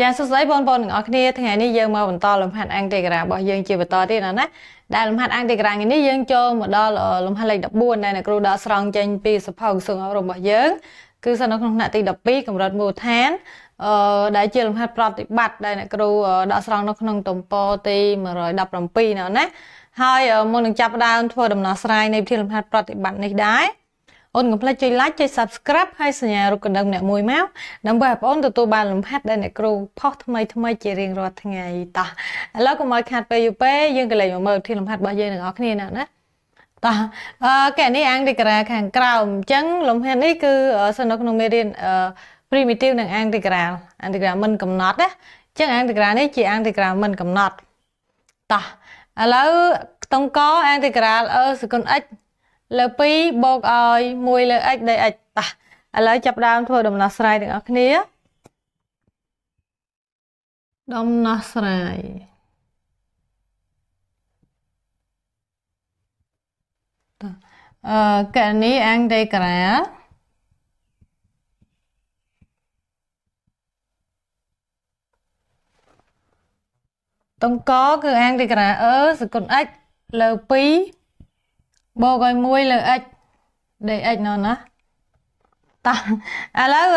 ចាសសួស្តីបងប្អូនទាំងអស់គ្នាថ្ងៃនេះយើងមកបន្តលំហាត់អង្គតិការបស់យើងជាបន្តទៀតណាណាដែលលំហាត់អង្គតិកាថ្ងៃនេះយើងចូលមកដល់លំហាត់លេខ14ដែលអ្នកគ្រូដកស្រង់ចេញ ពីសភៅសឹងរបស់យើងគឺស្ថិតនៅក្នុងថ្នាក់ទី12កម្រិតមូលដ្ឋានអឺដែលជាលំហាត់ប្រតិបត្តិដែលអ្នកគ្រូដកស្រង់នៅក្នុងទំព័រទី117ណាណាហើយមុននឹងចាប់ដើមធ្វើដំណោះស្រាយនៃវិធីលំហាត់ប្រតិបត្តិនេះដែរអូនកុំភ្លេចចុច like ចុច subscribe ហើយសញ្ញារូបកណ្ដឹងម្នាក់មួយមកដើម្បីឲ្យបងអូនទទួលបានលំហាត់ដែលអ្នកគ្រូផុសថ្មីថ្មីជារៀងរាល់ថ្ងៃតោះឥឡូវកុំឲ្យខាត់ពេលយូរពេកយើងក៏លេងមកមើលទីលំហាត់របស់យើងទាំងអស់គ្នាណាណាតោះអឺកែនេះអាងតិកាខាងក្រោមអញ្ចឹងលំហាត់នេះគឺសិននៅក្នុងមេរៀន primitive និង integral integral មិនកំណត់ណាអញ្ចឹង integral នេះជា integral មិនកំណត់តោះឥឡូវខ្ទង់ក integral អឺសគុណ x លើ2បូកឲ្យ1លើ x ដោយ x តាឥឡូវចាប់ដើមធ្វើដំណោះស្រាយទាំងអស់គ្នាដំណោះស្រាយតើអឺកណនីអង់ដេក្រាតំកគឺអង់ដេក្រាអឺសគុណ x លើ2បូកឲ្យ1លើ x ដេ x នោះណាតោះឥឡូវ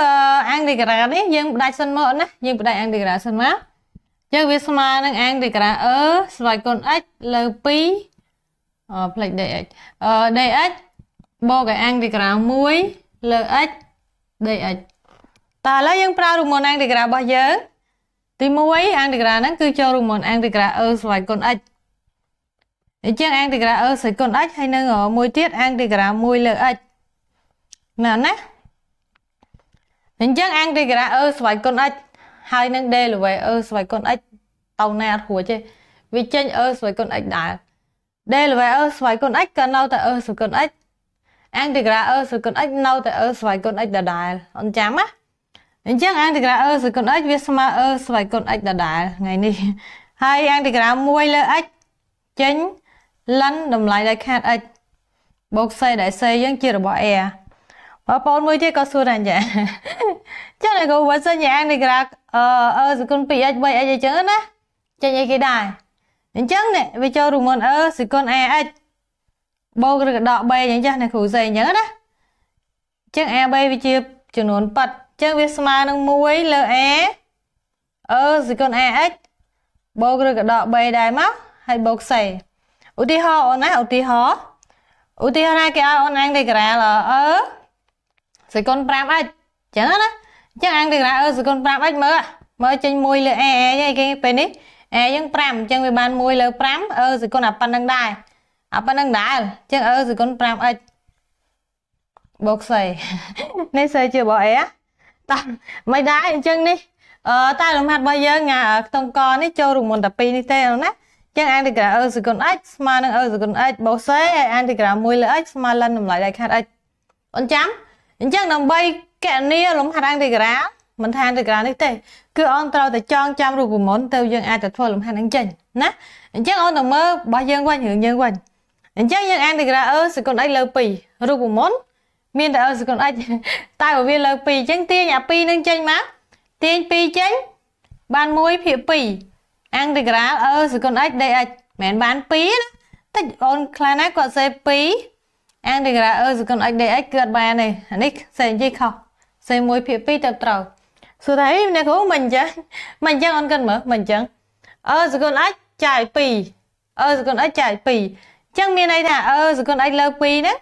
អាំងឌីក្រានេះយើងបដាច់សិនមកណាយើងបដាច់អាំងឌីក្រាសិនមកចឹងវាស្មើនឹងអាំងឌីក្រាអឺស្វ័យគុណ x លើ2អផ្លេច dx អឺ dx បូកឲ្យអាំងឌីក្រា1លើ x dx តើឥឡូវយើងប្រើរូបមន្តអាំងឌីក្រារបស់យើងទី1អាំងឌីក្រាហ្នឹងគឺចូលរូបមន្តអាំងឌីក្រាអឺស្វ័យគុណ x អញ្ចឹង antigram e second x ហើយនឹងមួយទៀត antigram 1លើ x មែនណាអញ្ចឹង antigram e ស្វ័យគុណ x ហើយនឹង derivative e ស្វ័យគុណ x តោណាអត់រួចទេវាចេញ e ស្វ័យគុណ x ដែរ derivative e ស្វ័យគុណ x ក៏នៅតែ e ស្វ័យគុណ x antigram e ស្វ័យគុណ x នៅតែ e ស្វ័យគុណ x ដដែលអូនចាំណាអញ្ចឹង antigram e ស្វ័យគុណ x វាស្មើ e ស្វ័យគុណ x ដដែលថ្ងៃនេះហើយ antigram 1លើ x ចេញលិនតម្លៃដោយខាត x បូកសេដែលសេយើងជារបស់ air បងប្អូនមួយទៀតក៏សួរដែរចាចឹងឯងក៏បើសិនជាអាននេះក្រាអឺអឺសគុណ 2x 3x អីចឹងណាចេញអីគេដែរអញ្ចឹងនេះវាចូលរូម៉ុនអឺសគុណ ax បូកឬក៏ដក b អញ្ចឹងចាណាគ្រូសេអញ្ចឹងណាចឹង a b វាជាចំនួនប៉ាត់ចឹងវាស្មើនឹង1លើ a អឺសគុណ ax បូកឬក៏ដក b ដែរមកហើយបូកសេឧទាហរណ៍អូនណាឧទាហរណ៍ឧទាហរណ៍ណាគេឲ្យអូនអាំងតិក្រាលអឺសេគុណ5អិចចឹងណាចឹងអាំងតិក្រាអឺសេគុណ5អិចមើលមើលចេញ1លើអេអេគេពេលនេះអេយើង5អញ្ចឹងវាបាន1លើ5អឺសេគុណអាប៉ុណ្្នឹងដែរអាប៉ុណ្្នឹងដែរចឹងអឺសេគុណ 5x បូកសេនេះសេជារបស់អេតោះមិនដែរអញ្ចឹងនេះអឺតែលំហាត់របស់យើងអាខ្ទង់កនេះចូលរូបមន្តតែ2នេះទេអូនណាចឹង integral o សគុណ x ស្មើនឹង o សគុណ x បូសេហើយ integral 1លើ x ស្មើនឹងតម្លៃដៃខាត់ x អូនចាំអញ្ចឹងដើម្បីកណនីលំហាត់ integral មិនថា integral នេះទេគឺអូនត្រូវតែចងចាំរូបមន្តទៅយើងអាចទៅធ្វើលំហាត់ហ្នឹងចេញណាអញ្ចឹងអូនទៅមើលរបស់យើងវិញរឿងយើងវិញអញ្ចឹងយើង integral o សគុណ x លើ2រូបមន្តមានតែ o សគុណ x តែបើវាលើ2អញ្ចឹងទាញអា2ហ្នឹងចេញមកទាញ2ចេញបាន1ភាគ2 integral អឺ secant x dx មិនបាន2ណាតិចអូនខ្លះណាគាត់សេ2 integral អឺ secant x dx គឺអត់បានទេអានេះសេនិយាយខុសសេ1ភាគ2ទៅត្រូវសួរថាអីអ្នកគ្រូមិនអញ្ចឹងមិនអញ្ចឹងអូនគិតមើលមិនអញ្ចឹងអឺ secant x ចាយ2អឺ secant x ចាយ2អញ្ចឹងមានន័យថាអឺ secant x លើ2ហ្នឹង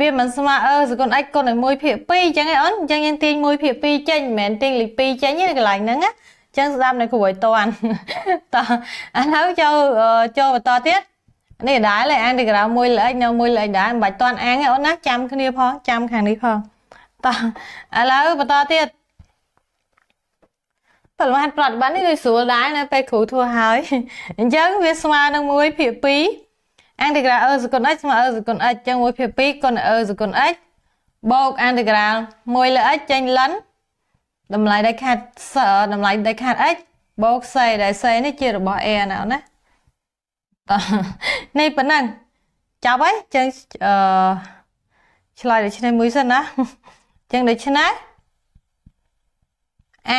វាមិនស្មើអឺសកុន x គុណឲ្យ1ភាគ2អញ្ចឹងឯអូនអញ្ចឹងយើងទាញ1ភាគ2ចេញមិនមែនទាញលេខ2ចេញទេកន្លែងហ្នឹងណាចឹងស្ដាប់នៅគ្រួយតាន់តោះឥឡូវចូលចូលបន្តទៀតនេះដែរលេខអានទីក្រៅមួយលេខនៅមួយលេខដែរមិនបាច់តាន់អាងទេអូនណាចាំគ្នាផងចាំខាងនេះផងតោះឥឡូវបន្តទៀតប្រឡងហាត់ប្រតិបត្តិនេះវាស្រួលដែរនៅពេលគ្រូធ្វើហើយអញ្ចឹងវាស្មើនឹង1ភាគ2អានទីក្រៅអឺសគុណ x ស្មើអឺសគុណ x អញ្ចឹង1ភាគ2គុណអឺសគុណ x បូកអានទីក្រៅ1លើ x ចេញលិន1តម្លៃដែលខាតសតម្លៃដែលខាតអិចបូកសេដែលសេនេះជារបស់ A ណាណានេះប៉ុណ្ណឹងចាប់ហើយចឹងអឺឆ្លើយដូច្នេះមួយសិនណាចឹងដូច្នេះ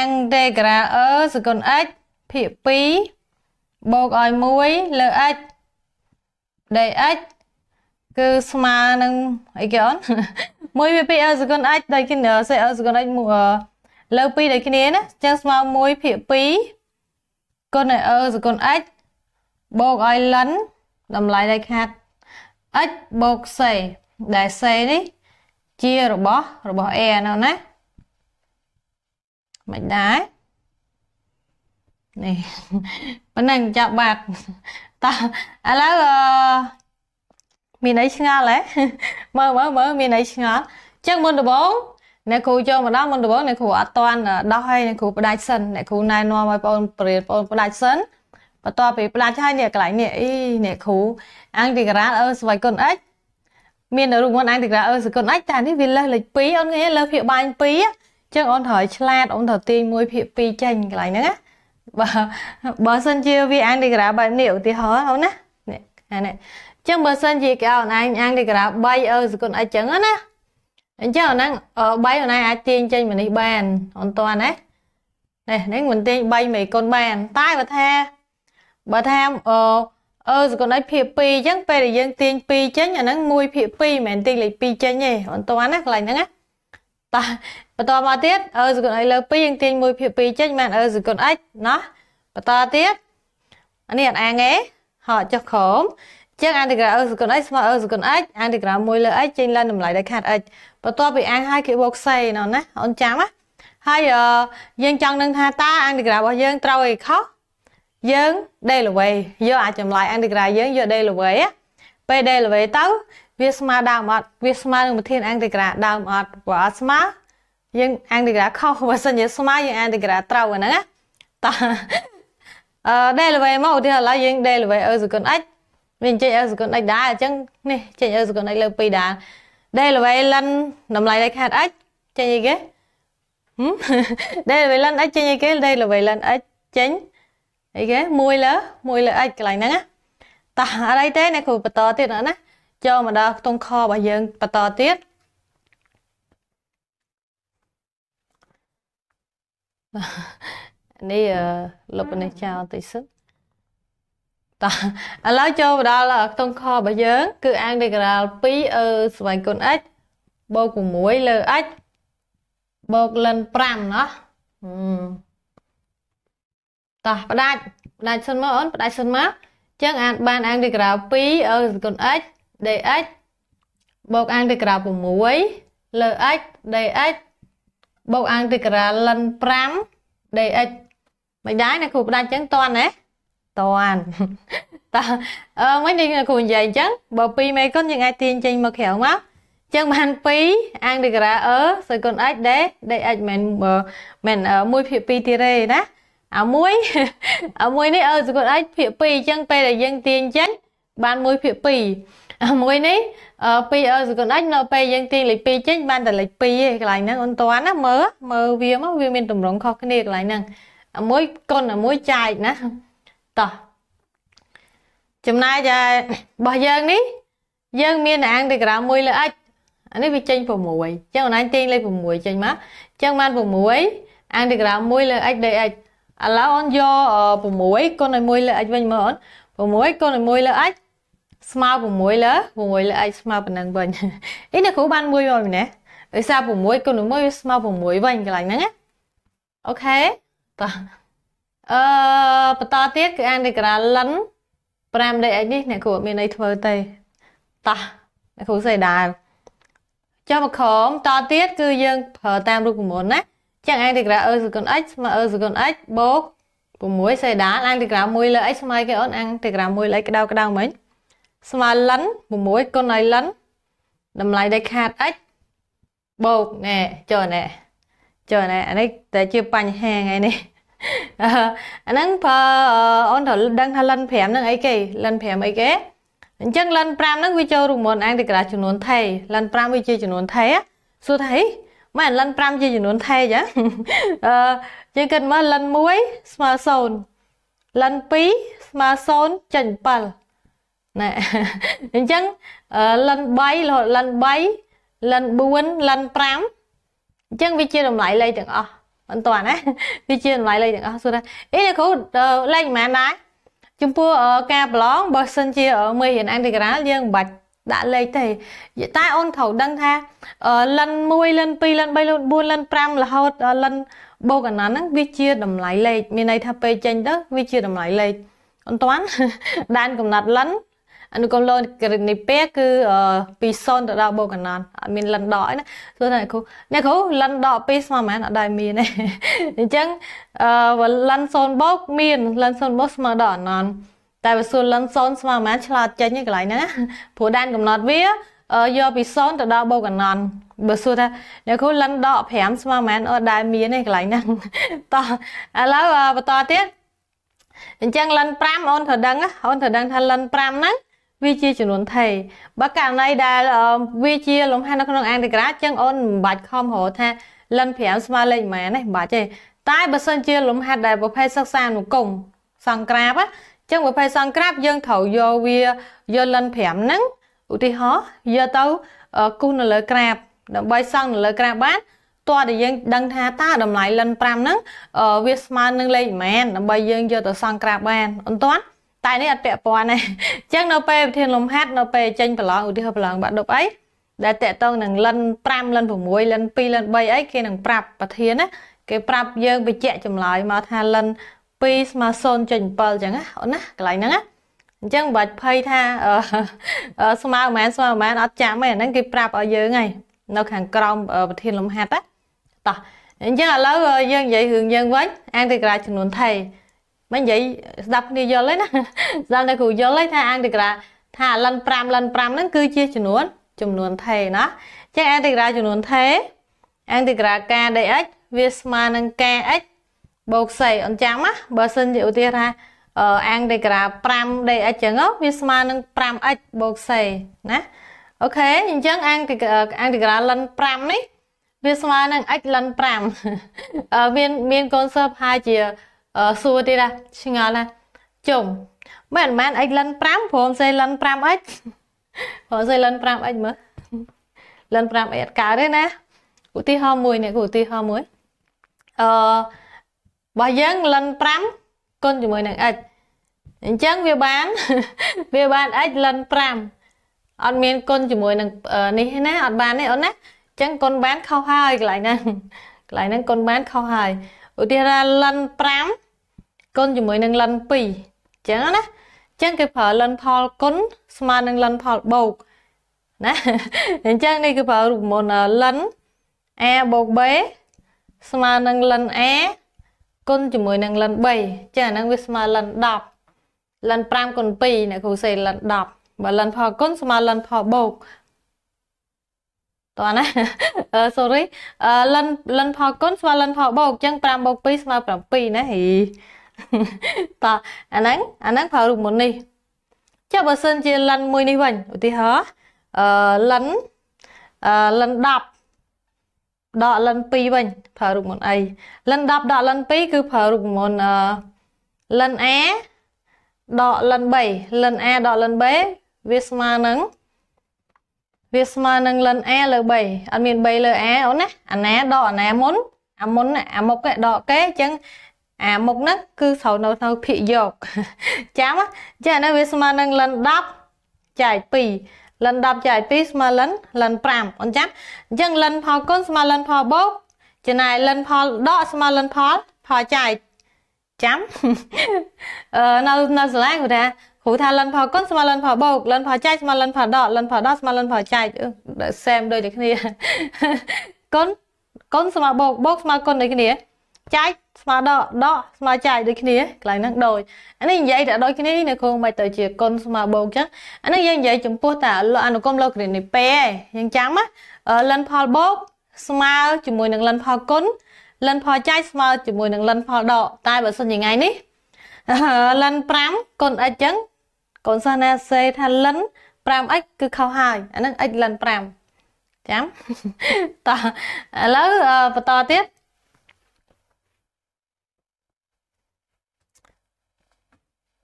integral e សគុណ x ភាគ2បូកឲ្យ1លើ x dx គឺស្មើនឹងអីគេអូន1វា2 e សគុណ x ដែលគេសេ e សគុណ x លើពីដូចគ្នាណាចឹងស្មើ1ភាគ2គុណឲ្យ e សគុណ x បូកឲ្យលិនតម្លៃដែលខាត់ x បូក c ដែល c នេះជារបស់របស់ a ហ្នឹងណាមិនដែរនេះប៉ុណ្ណឹងចាប់បាត់តើឥឡូវមានអីឆ្ងល់ហ៎មើលមើលមើលមានអីឆ្ងល់ចឹងមុនដំបូងអ្នកគ្រូយកម្ដងមុនដំបូងអ្នកគ្រូអត់តាន់ដោះឲ្យអ្នកគ្រូផ្ដាច់សិនអ្នកគ្រូណែនាំឲ្យបងប្រៀនបងផ្ដាច់សិនបន្ទាប់ពីផ្ដាច់ហើយអ្នកកន្លែងនេះអីអ្នកគ្រូអង្គទីការ៉ាអឺស្វ័យគុណអិចមានរូបមន្តអង្គទីការ៉ាអឺសគុណអិចតែនេះវាលើសលេខ2អូនងាយលើភាកបាញ់2អញ្ចឹងអូនត្រូវឆ្លាតអូនត្រូវទាញមួយភាក2ចេញកន្លែងហ្នឹងណាបើបើសិនជាវាអង្គទីការ៉ាបែបនេះឧទាហរណ៍អូនណានេះអានេះអញ្ចឹងបើសិនជាគេអូនឯងអង្គទីការ៉ា3អឺសគុណអិចអញ្ចឹងណាអញ្ចឹងអាហ្នឹង3អូនឯងអាចទាញចេញមកនេះបានអត់តាន់ណានេះនេះមិនទាញ3មេគុណបានតែបើថាបើថាអឺអឺសកលនេះភាគ2អញ្ចឹងពេលដែលយើងទាញ2ចេញអាហ្នឹង1ភាគ2មិនមែនទាញលេខ2ចេញទេអត់តាន់ណាកន្លែងហ្នឹងណាតោះបន្តមកទៀតអឺសកលនេះលើ2យើងទាញ1ភាគ2ចេញមិនអឺសកល x ណោះបន្តទៀតអានេះអត់អាងទេហោចុះក្រោមចឹង integral x គុណ x ស្មើ x គុណ x integral មួយលើ x ចេញឡើងតម្លៃដោយខាត x បន្ទាប់ពីអាំងហើយគេបូកសេណោះណាអូនចាំណាហើយយើងចង់នឹងថាតើ integral របស់យើងត្រូវអីខុសយើង del away យកអាចចម្លើយ integral យើងយក del away ពេល del away ទៅវាស្មើដើមអត់វាស្មើនឹងប្រធាន integral ដើមអត់បើអត់ស្មើយើង integral ខុសបើសិនជាស្មើយើង integral ត្រូវហ្នឹងណាតើ del away មកឧទាហរណ៍ឡើយយើង del away អឺសគុណ x វាចេញ air second x ដែរអញ្ចឹងនេះចេញ air second x លើ2ដែរ delevelin តម្លៃលេខ x ចេញអីគេហឹម delevelin x ចេញអីគេ delevelin x ចេញអីគេ1លើ1លើ x កន្លែងហ្នឹងណាតោះអីទេអ្នកគ្រូបន្តទៀតណាចូលមកដល់ខ្ទង់ខរបស់យើងបន្តទៀតនេះលុបនេះចោលតិចសិនតោះឥឡូវចូលមកដល់ខ្ទង់ខរបស់យើង គឺ integral 2អឺស្វែងគុណ x បូក6លើ x បូកលិន5ណោះតោះផ្ដាច់ផ្ដាច់សិនមកអូនផ្ដាច់សិនមកចឹងអាចបាន integral 2អឺគុណ x dx បូក integral 6លើ x dx បូក integral លិន5 dx មិនដែរណាគ្រូផ្ដាច់ចឹងតន់ណាតាន់តាអឺមិននេះគ្រូនិយាយអញ្ចឹងបើ2មេគុណយើងអាចទាញចេញមកក្រៅមកចឹងបាន2អាងដេក្រាអឺសុយគុណអិចដេដេអិចមិនមិន1ភាគ2ទៀតទេណាអាមួយអាមួយនេះអឺសុយគុណអិចភាគ2អញ្ចឹងពេលដែលយើងទាញចេញបាន1ភាគ2អាមួយនេះអឺ2អឺសុយគុណអិចនៅពេលយើងទាញលេខ2ចេញបានតែលេខ2ឯងកន្លែងហ្នឹងអូនតាន់ណាមើលមើលវាមកវាមានតម្រងខុសគ្នាកន្លែងហ្នឹងអាមួយគុណអាមួយចែកណាតោះចំណែករបស់យើងនេះយើងមានអាង Telegram មួយលើ X អានេះវាចេញ6អញ្ចឹងអនឡាញទាញលេខ6ចេញមកអញ្ចឹងបាន6អាង Telegram មួយលើ X DX ឥឡូវអូនយក6គុណឲ្យ1លើ X វិញមើលអូន6គុណឲ្យ1លើ X ស្មើ6លើ6លើ X ស្មើប៉ុណ្ណឹងវិញអីអ្នកគ្រូបាន1មកម្នាក់ដោយសារ6គុណ1វាស្មើ6វិញកន្លែងហ្នឹងណាអូខេតោះអឺបន្តទៀតគឺ integral n 5 dx នេះអ្នកគ្រូអត់មានអីធ្វើទេតោះអ្នកគ្រូសេដាលចុះមកខំតទៀតគឺយើងប្រើតាមរូបមន្តណាចឹង integral e សគុណ x ស្មើ e សគុណ x បូក6សេដាល integral 1លើ x ស្មើគេអូន integral 1លើ x ក្តៅក្តៅមិញស្មើ ln 6គុណឲ្យ ln តម្លៃដែលខាត x បូកណែចុះណែចុះណែអានេះតែជាបញ្ហាថ្ងៃនេះអាហ្នឹងបើអូនត្រូវដឹងថាលិន5ហ្នឹងអីគេលិន5អីគេអញ្ចឹងលិន5ហ្នឹងវាចូលរួមមុនអាងទីក្រាចំនួនថេលិន5វាជាចំនួនថេសួរថាហីមែនលិន5ជាចំនួនថេចាអឺយើងគិតមើលលិន1ស្មើ0លិន2ស្មើ0.7ណែអញ្ចឹងលិន3រហូតលិន3លិន4លិន5អញ្ចឹងវាជាតម្លៃលេខទាំងអស់អត់តាន់ណាវាជាតម្លៃលេខទាំងអស់សួរថាអីលោកគ្រូលេខប៉ុន្មានដែរចំពោះការប្រឡងបើសិនជាមើលរៀនអង់គ្លេសយើងមិនបាច់ដាក់លេខទេតែអូនត្រូវដឹងថា លិន1លិន2លិន3លិន4លិន5រហូត លិនបូកអាណហ្នឹងវាជាតម្លៃលេខមានន័យថាពេលចេញទៅវាជាតម្លៃលេខអត់តាន់ដែនកំណត់លិនអនុគមលោគណនីពេគឺពី0ទៅដល់បូកណ្ណនអត់មានលិនដកឯណាព្រោះតែគ្រូអ្នកគ្រូលិនដក2ស្មើមិនអត់ដែរមានទេអញ្ចឹងអឺលិន0បូកមានលិន0បូកស្មើដល់អណ្ណនតែវាសួរលិន0ស្មើមិនឆ្លាតចេញឯកន្លែងហ្នឹងណាព្រោះដែនកំណត់វាយកពី0ទៅដល់បូកណ្ណនបើសួរថាអ្នកគ្រូលិនដក5ស្មើមិនអត់ដែរមានទេកន្លែងហ្នឹងតោះឥឡូវបន្តទៀតអញ្ចឹងលិន5អូនត្រូវដឹងអូនត្រូវដឹងថាលិន5ហ្នឹងវាជាចំនួនថេបើករណីដែលវាជាលំហនៅក្នុងអានតិក្រាចឹងអូនមិនបាច់ខំរកថាលិន5ស្មើលេខប៉ុន្មានទេមិនបាច់ទេតែបើសិនជាលំហាត់ដែលប្រភេទសិក្សាអនុគមសង្ក្រាបចឹងប្រភេទសង្ក្រាបយើងត្រូវយកវាយកលិន5ហ្នឹងឧទាហរណ៍យកទៅគូសនៅលើក្រាបដើម្បីសង់នៅលើក្រាបបានតើដែលយើងដឹងថាតើតម្លៃលិន5ហ្នឹងវាស្មើនឹងលេខប៉ុន្មានដើម្បីយើងយកទៅសង់ក្រាបបានអត់ទាន់តែនេះអត់ពាក់ព័ន្ធទេអញ្ចឹងនៅពេលវិធានលំហាត់នៅពេលចេញប្រឡងឧទាហរណ៍ប្រឡងបាក់ឌុបអីដែលតកតងនឹងលិន5លិន6លិន2លិន3អីគេនឹងប្រាប់ប្រធានណាគេប្រាប់យើងបញ្ជាក់ចម្លើយមកថាលិន2ស្មើ0.7អញ្ចឹងណាអូនណាកន្លែងហ្នឹងណាអញ្ចឹងបាច់ភ័យថាស្មើមិនមែនស្មើមិនមែនអត់ចាំទេអាហ្នឹងគេប្រាប់ឲ្យយើងហើយនៅខាងក្រោមប្រធានលំហាត់ណាតោះអញ្ចឹងឥឡូវយើងនិយាយរឿងយើងវិញអង្គតិក្រាចំនួនថៃមិននិយាយស្ដាប់គ្នាយល់ទេណាស្ដាប់តែគ្រូយល់ទេថាអង្តិក្រា ថាលិន5លិន5ហ្នឹងគឺជាចំនួនចំនួនថេណាចឹងអង្តិក្រាចំនួនថេអង្តិក្រាការដី x វាស្មើនឹងការ x បូក4អញ្ចឹងណាបើសិនជាឧទាហរណ៍អង្តិក្រា5ដី x ចឹងវាស្មើនឹង 5x បូក4ណាអូខេអញ្ចឹងអង្តិអង្តិក្រាលិន5នេះវាស្មើនឹង x លិន5មានមានកូនសើបហើយជាសួរទៀតណាឆ្ងល់ណាជុំមិនមែន x លិន5ព្រមសេលិន 5x ព្រមសេលិន 5x មើលលិន 5x អត់កើតទេណាឧទាហរណ៍មួយនេះគឺឧទាហរណ៍មួយអឺរបស់យើងលិន5គុណជាមួយនឹង x អញ្ចឹងវាបានវាបាន x លិន5អត់មានគុណជាមួយ នឹងនេះណាអត់បានទេអូនណាអញ្ចឹងគុណបានខុសហើយកន្លែងហ្នឹងកន្លែងហ្នឹងគុណបានខុសហើយឧទាហរណ៍លិន5គុណជាមួយនឹងលិន2អញ្ចឹងណាអញ្ចឹងគេប្រើលិនផលគុណស្មើនឹងលិនផលបូកណាអញ្ចឹងនេះគឺប្រើរូបមន្តលិន a បូក b ស្មើនឹងលិន a គុណជាមួយនឹងលិន3អញ្ចឹងអាហ្នឹងវាស្មើលិន10លិន5គុណ2អ្នកគ្រូសេលិន10បើលិនផលគុណស្មើលិនផលបូកតោះណាអឺ sorry លិនលិនផលគុណស្មើលិនផលបូកអញ្ចឹង5បូក2ស្មើ7ណាហីតោះអាហ្នឹងអាហ្នឹងប្រើរូបមន្តនេះចុះបើសិនជាលិនមួយនេះវិញឧទាហរណ៍អឺលិនអឺលិន10ដកលិន2វិញប្រើរូបមន្តអីលិន10ដកលិន2គឺប្រើរូបមន្តអឺលិន A ដកលិន3លិន A ដកលិន B វាស្មើនឹងវាស្មើនឹងលិន A លើ3អត់មាន3លើ A អូនណាអាណាដកអាណាមុនអាមុនអាមុខគេដកគេអញ្ចឹងអាមុខហ្នឹងគឺស្រូវនៅនៅភាគយកចាំចានៅវាស្មើនឹងលិន10ចែក2លិន10ចែក2ស្មើលិនលិន5អូនចាំអញ្ចឹងលិនផលគុណស្មើលិនផលបូកចំណែកលិនផលដកស្មើលិនផលផលចែកចាំអឺនៅនៅសាលាគាត់ថាគ្រូថាលិនផលគុណស្មើលិនផលបូកលិនផលចែកស្មើលិនផលដកលិនផលដកស្មើលិនផលចែកសេមដូចតែគ្នាគុណគុណស្មើបូកបូកស្មើគុណដូចគ្នាចែកស្មើដកដកស្មើចែកដូចគ្នាកន្លែងហ្នឹងដូចអានេះនិយាយតែដូចគ្នានៅគ្រូមិនទៅជាគុណស្មើបូកអញ្ចឹងអានេះយើងនិយាយចំពោះតែអនុគមលោកគ្រានីពេឯងយើងចាំណាលិនផលបូកស្មើជាមួយនឹងលិនផលគុណលិនផលចែកស្មើជាមួយនឹងលិនផលដកតែបើសិនជាថ្ងៃនេះលិន5គុណអីចឹងកូនសិស្សណាសេថាលិន 5x គឺខុសហើយអាហ្នឹង x លិន5ចាំតោះឥឡូវបន្តទៀត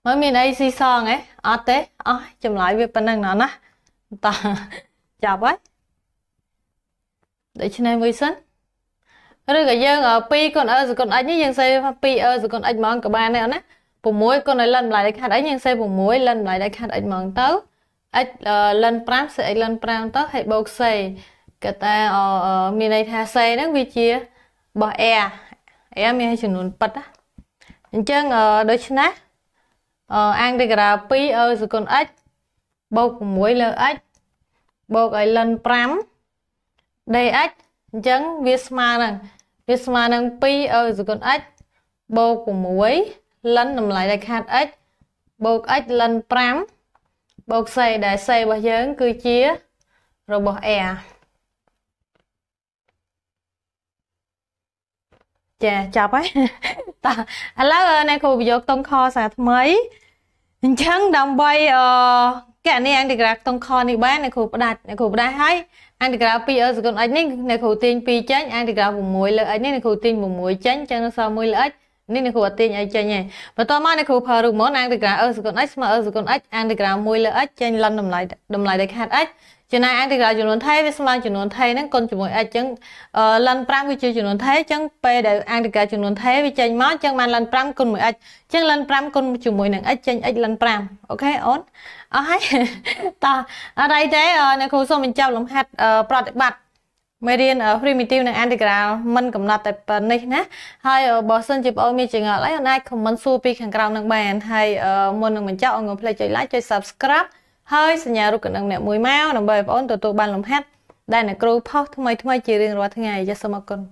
មើលមានអីស៊ីសងហ៎អត់ទេអស់ចម្លើយវាប៉ុណ្ណឹងណោះណាតោះចាប់ហើយដូច្នេះមួយសិនឬក៏យើង2គុណ r សគុណ x នេះយើងសេ2 r សគុណ x ហ្មងក៏បានដែរអូនណា6គុណឲ្យលិនម្លាយដាច់ខាត x យើងសេ6លិនម្លាយដាច់ខាត x ហ្មងទៅ x លិន5សេ x លិន5ទៅហើយបូកសេក៏តែមានន័យថាសេហ្នឹងវាជារបស់ r r មានចំនួនប៉ិតអញ្ចឹងដូច្នេះអាងរីការ៉ា2អឺសគុណ x បូក6លើ x បូកឲ្យលិន5 dx អញ្ចឹងវាស្មើនឹងវាស្មើនឹង2អឺសគុណ x បូក6លិនតម្លៃដែលខាត x បូក x លិន5បូកសេដែលសេរបស់យើងគឺជារបស់ r ចាចាប់ហើយតោះឥឡូវអ្នកគ្រូប្រយោគតុងខសាថ្មីអញ្ចឹងដើម្បីអកណីអន្តរការតុងខនេះបានអ្នកគ្រូផ្ដាច់អ្នកគ្រូផ្ដាច់ហើយអន្តរការ2អសគុណអិចនេះអ្នកគ្រូទាញ2ចេញអន្តរការ6លើអិចនេះអ្នកគ្រូទាញ6ចេញអញ្ចឹងនៅសល់1លើអិចនេះអ្នកគ្រូអត់ទាញអីចេញទេបន្ទាប់មកអ្នកគ្រូប្រើរូបមន្តអន្តរការអសគុណអិចស្មើអសគុណអិចអន្តរការ1លើអិចចេញលំតម្លៃតម្លៃដែលខាត់អិចចំណែកឯទីក្រោយចំនួនថេវាស្មើចំនួនថេហ្នឹងគុណជាមួយ x អញ្ចឹងលិន5វាជាចំនួនថេអញ្ចឹងពេលដែលអង្គទីក្រោយចំនួនថេវាចេញមកអញ្ចឹងបានលិន5គុណ 1x អញ្ចឹងលិន5គុណជាមួយនឹង x ចេញ x លិន5អូខេអូនអស់ហើយតោះអរ៉ៃទេអ្នកគ្រូសូមបញ្ចប់លំហាត់ប្រតិបត្តិមេរៀន primitive និង integral มันកំណត់តែប៉ុណ្ណេះណាហើយបើសិនជាបងអូនមានចង្អល់អីអូនអាច comment សួរពីខាងក្រោមនឹងបានហើយមុននឹងបញ្ចប់អូនកុំភ្លេចចុច like ចុច subscribe ហើយសញ្ញារូបកណ្ដឹងម្នាក់មួយមកដើម្បីឲ្យបងអូនទទួលបានលំហាត់ដែលអ្នកគ្រូផុសថ្មីថ្មីជារៀងរាល់ថ្ងៃចាសសូមអរគុណ។